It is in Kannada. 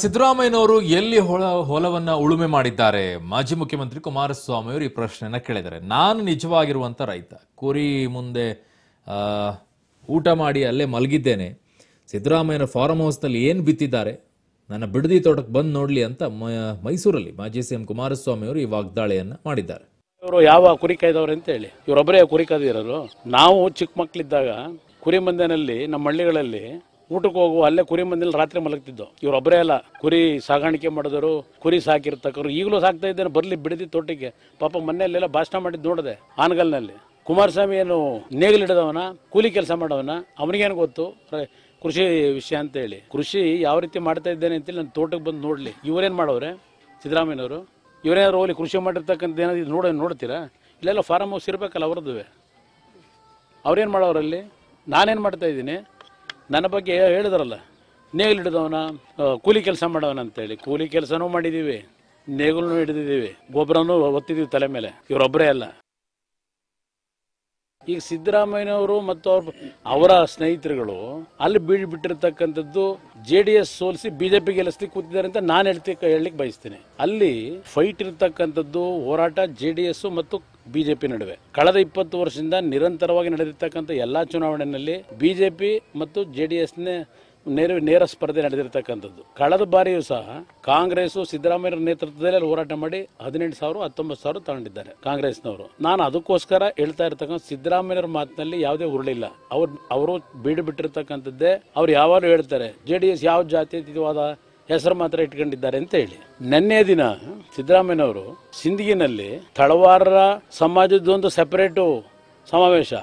ಸಿದ್ದರಾಮಯ್ಯನವರು ಎಲ್ಲಿ ಹೊಲ ಹೊಲವನ್ನ ಉಳುಮೆ ಮಾಡಿದ್ದಾರೆ ಮಾಜಿ ಮುಖ್ಯಮಂತ್ರಿ ಕುಮಾರಸ್ವಾಮಿ ಅವರು ಈ ಪ್ರಶ್ನೆಯನ್ನ ಕೇಳಿದ್ದಾರೆ ನಾನು ನಿಜವಾಗಿರುವಂಥ ರೈತ ಕುರಿ ಮುಂದೆ ಊಟ ಮಾಡಿ ಅಲ್ಲೇ ಮಲಗಿದ್ದೇನೆ ಸಿದ್ದರಾಮಯ್ಯನ ಹೌಸ್ ಹೌಸ್ನಲ್ಲಿ ಏನು ಬಿತ್ತಿದ್ದಾರೆ ನನ್ನ ಬಿಡದಿ ತೋಟಕ್ಕೆ ಬಂದು ನೋಡಲಿ ಅಂತ ಮೈಸೂರಲ್ಲಿ ಮಾಜಿ ಸಿ ಎಂ ಕುಮಾರಸ್ವಾಮಿ ಅವರು ಈ ವಾಗ್ದಾಳಿಯನ್ನ ಮಾಡಿದ್ದಾರೆ ಇವರು ಯಾವ ಕುರಿ ಕಾಯ್ದವ್ರು ಅಂತ ಹೇಳಿ ಇವರೊಬ್ಬರೇ ಕುರಿ ಕಾದಿರೋರು ನಾವು ಚಿಕ್ಕ ಮಕ್ಕಳಿದ್ದಾಗ ಕುರಿ ಮಂದೆನಲ್ಲಿ ನಮ್ಮ ಹಳ್ಳಿಗಳಲ್ಲಿ ಊಟಕ್ಕೆ ಹೋಗುವ ಅಲ್ಲೇ ಕುರಿ ಮಂದಿಲಿ ರಾತ್ರಿ ಮಲಗ್ತಿದ್ದೋ ಇವರೊಬ್ಬರೇ ಅಲ್ಲ ಕುರಿ ಸಾಗಾಣಿಕೆ ಮಾಡಿದವರು ಕುರಿ ಸಾಕಿರ್ತಕ್ಕರು ಈಗಲೂ ಸಾಕ್ತಾ ಇದ್ದೇನೆ ಬರಲಿ ಬಿಡದಿ ತೋಟಕ್ಕೆ ಪಾಪ ಮನೆಯಲ್ಲೆಲ್ಲ ಭಾಷಣ ಮಾಡಿದ್ದು ನೋಡಿದೆ ಆನಗಲ್ನಲ್ಲಿ ಕುಮಾರಸ್ವಾಮಿ ಏನು ನೇಗಿಲಿಡದವನ ಕೂಲಿ ಕೆಲಸ ಮಾಡೋವನ ಅವನಿಗೇನು ಗೊತ್ತು ಕೃಷಿ ವಿಷಯ ಅಂತ ಹೇಳಿ ಕೃಷಿ ಯಾವ ರೀತಿ ಮಾಡ್ತಾ ಇದ್ದೇನೆ ಅಂತೇಳಿ ನನ್ನ ತೋಟಕ್ಕೆ ಬಂದು ನೋಡಲಿ ಇವರೇನು ಮಾಡೋರೆ ಸಿದ್ದರಾಮಯ್ಯನವರು ಇವರೇನಾದ್ರು ಹೋಗ್ಲಿ ಕೃಷಿ ಮಾಡಿರ್ತಕ್ಕಂಥ ಏನಾದ್ರು ನೋಡ ನೋಡ್ತೀರಾ ಇಲ್ಲೆಲ್ಲ ಫಾರಮ್ ಹೌಸ್ ಇರಬೇಕಲ್ಲ ಅವ್ರದ್ದು ಅವ್ರೇನು ಮಾಡೋರಲ್ಲಿ ನಾನೇನು ಮಾಡ್ತಾ ಇದ್ದೀನಿ ನನ್ನ ಬಗ್ಗೆ ಹೇಳಿದ್ರಲ್ಲ ನೇಗಿಲು ಹಿಡಿದವನ ಕೂಲಿ ಕೆಲಸ ಅಂತ ಅಂತೇಳಿ ಕೂಲಿ ಕೆಲಸನೂ ಮಾಡಿದ್ದೀವಿ ನೇಗಿಲೂ ಹಿಡಿದಿದ್ದೀವಿ ಗೊಬ್ಬರನೂ ಒತ್ತಿದ್ದೀವಿ ತಲೆ ಮೇಲೆ ಇವರೊಬ್ಬರೇ ಅಲ್ಲ ಈಗ ಸಿದ್ದರಾಮಯ್ಯನವರು ಮತ್ತು ಅವ್ರ ಅವರ ಸ್ನೇಹಿತರುಗಳು ಅಲ್ಲಿ ಬೀಳ್ಬಿಟ್ಟಿರ್ತಕ್ಕಂಥದ್ದು ಬಿಟ್ಟಿರ್ತಕ್ಕಂಥದ್ದು ಜೆ ಡಿ ಎಸ್ ಸೋಲಿಸಿ ಬಿಜೆಪಿ ಗೆಲ್ಲಿಸ್ಲಿಕ್ಕೆ ಕೂತಿದ್ದಾರೆ ಅಂತ ನಾನು ಹೇಳ್ತಿ ಹೇಳಲಿಕ್ಕೆ ಬಯಸ್ತೇನೆ ಅಲ್ಲಿ ಫೈಟ್ ಇರ್ತಕ್ಕಂಥದ್ದು ಹೋರಾಟ ಜೆ ಡಿ ಎಸ್ ಮತ್ತು ಬಿಜೆಪಿ ನಡುವೆ ಕಳೆದ ಇಪ್ಪತ್ತು ವರ್ಷದಿಂದ ನಿರಂತರವಾಗಿ ನಡೆದಿರ್ತಕ್ಕಂಥ ಎಲ್ಲ ಚುನಾವಣೆಯಲ್ಲಿ ಬಿಜೆಪಿ ಮತ್ತು ಜೆ ಡಿ ಎಸ್ನೇ ನೇರ ನೇರ ಸ್ಪರ್ಧೆ ನಡೆದಿರ್ತಕ್ಕಂಥದ್ದು ಕಳೆದ ಬಾರಿಯೂ ಸಹ ಕಾಂಗ್ರೆಸ್ ಸಿದ್ದರಾಮಯ್ಯ ನೇತೃತ್ವದಲ್ಲಿ ಹೋರಾಟ ಮಾಡಿ ಹದಿನೆಂಟು ಸಾವಿರ ಹತ್ತೊಂಬತ್ತು ಸಾವಿರ ತಗೊಂಡಿದ್ದಾರೆ ಕಾಂಗ್ರೆಸ್ನವರು ನಾನು ಅದಕ್ಕೋಸ್ಕರ ಹೇಳ್ತಾ ಇರ್ತಕ್ಕಂಥ ಸಿದ್ದರಾಮಯ್ಯ ಮಾತಿನಲ್ಲಿ ಯಾವುದೇ ಉರುಳಿಲ್ಲ ಅವ್ರು ಅವರು ಬೀಡು ಬಿಟ್ಟಿರ್ತಕ್ಕಂಥದ್ದೇ ಅವ್ರು ಯಾವಾಗಲೂ ಹೇಳ್ತಾರೆ ಜೆ ಡಿ ಎಸ್ ಯಾವ ಜಾತ್ಯತೀತವಾದ ಹೆಸರು ಮಾತ್ರ ಇಟ್ಕೊಂಡಿದ್ದಾರೆ ಅಂತ ಹೇಳಿ ನಿನ್ನೆ ದಿನ ಸಿದ್ದರಾಮಯ್ಯನವರು ಸಿಂದಗಿನಲ್ಲಿ ತಳವಾರರ ಸಮಾಜದೊಂದು ಸಪರೇಟು ಸಮಾವೇಶ